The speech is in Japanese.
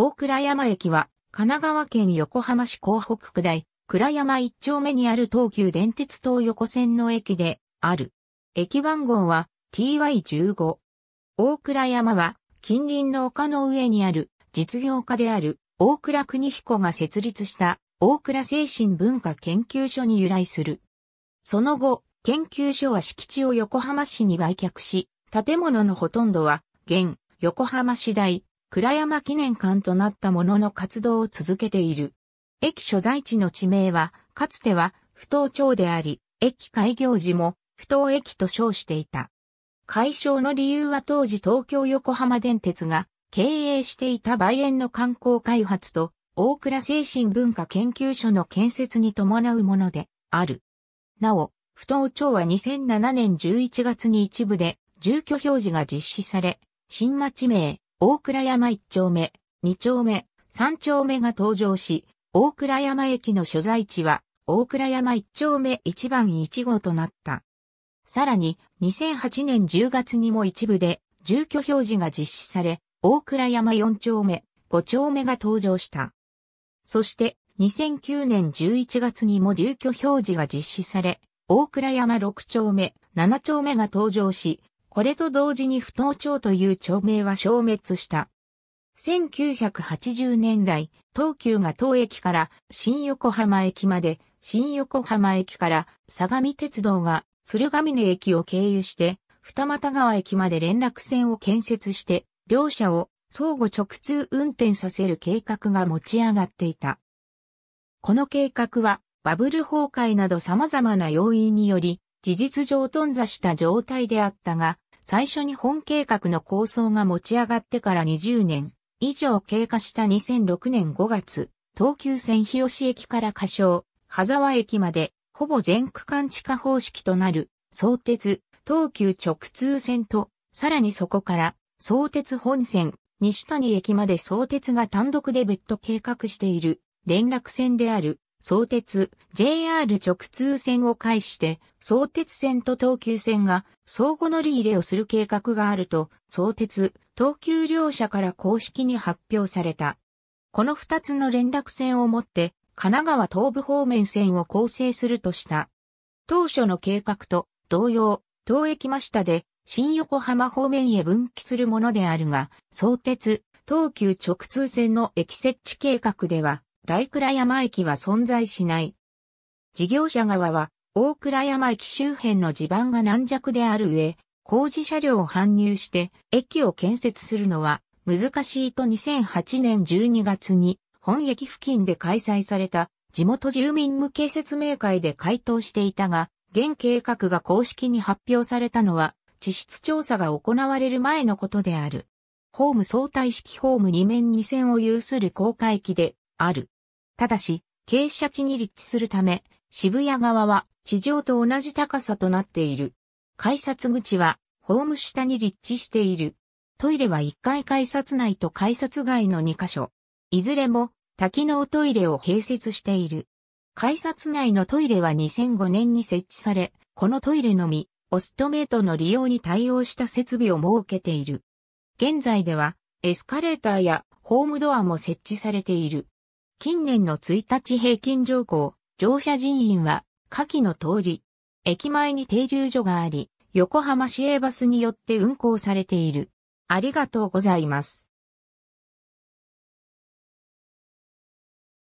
大倉山駅は、神奈川県横浜市港北区大、倉山一丁目にある東急電鉄東横線の駅で、ある。駅番号は TY15。大倉山は、近隣の丘の上にある、実業家である、大倉邦彦が設立した、大倉精神文化研究所に由来する。その後、研究所は敷地を横浜市に売却し、建物のほとんどは、現、横浜市大、倉山記念館となったものの活動を続けている。駅所在地の地名は、かつては、不当町であり、駅開業時も、不当駅と称していた。解消の理由は当時東京横浜電鉄が経営していた梅園の観光開発と大倉精神文化研究所の建設に伴うものである。なお、不当町は2007年11月に一部で住居表示が実施され、新町名、大倉山1丁目、2丁目、3丁目が登場し、大倉山駅の所在地は、大倉山1丁目1番1号となった。さらに、2008年10月にも一部で、住居表示が実施され、大倉山4丁目、5丁目が登場した。そして、2009年11月にも住居表示が実施され、大倉山6丁目、7丁目が登場し、これと同時に不当町という町名は消滅した。1980年代、東急が当駅から新横浜駅まで、新横浜駅から相模鉄道が鶴ヶ峰駅を経由して、二俣川駅まで連絡線を建設して、両者を相互直通運転させる計画が持ち上がっていた。この計画はバブル崩壊など様々な要因により、事実上頓挫した状態であったが、最初に本計画の構想が持ち上がってから20年以上経過した2006年5月、東急線日吉駅から仮称、羽沢駅まで、ほぼ全区間地下方式となる、相鉄、東急直通線と、さらにそこから、相鉄本線、西谷駅まで相鉄が単独で別途計画している、連絡線である、相鉄、JR 直通線を介して、相鉄線と東急線が相互乗り入れをする計画があると、相鉄、東急両社から公式に発表された。この二つの連絡線をもって、神奈川東部方面線を構成するとした。当初の計画と同様、東駅真下で新横浜方面へ分岐するものであるが、相鉄、東急直通線の駅設置計画では、大倉山駅は存在しない。事業者側は、大倉山駅周辺の地盤が軟弱である上、工事車両を搬入して駅を建設するのは難しいと2008年12月に本駅付近で開催された地元住民向け説明会で回答していたが、現計画が公式に発表されたのは地質調査が行われる前のことである。ホーム相対式ホーム2面2線を有する高架駅で、ある。ただし、傾斜地に立地するため、渋谷側は地上と同じ高さとなっている。改札口はホーム下に立地している。トイレは1階改札内と改札外の2カ所。いずれも多機能トイレを併設している。改札内のトイレは2005年に設置され、このトイレのみ、オストメイトの利用に対応した設備を設けている。現在では、エスカレーターやホームドアも設置されている。近年の1日平均乗降、乗車人員は、下記の通り、駅前に停留所があり、横浜市営バスによって運行されている。ありがとうございます。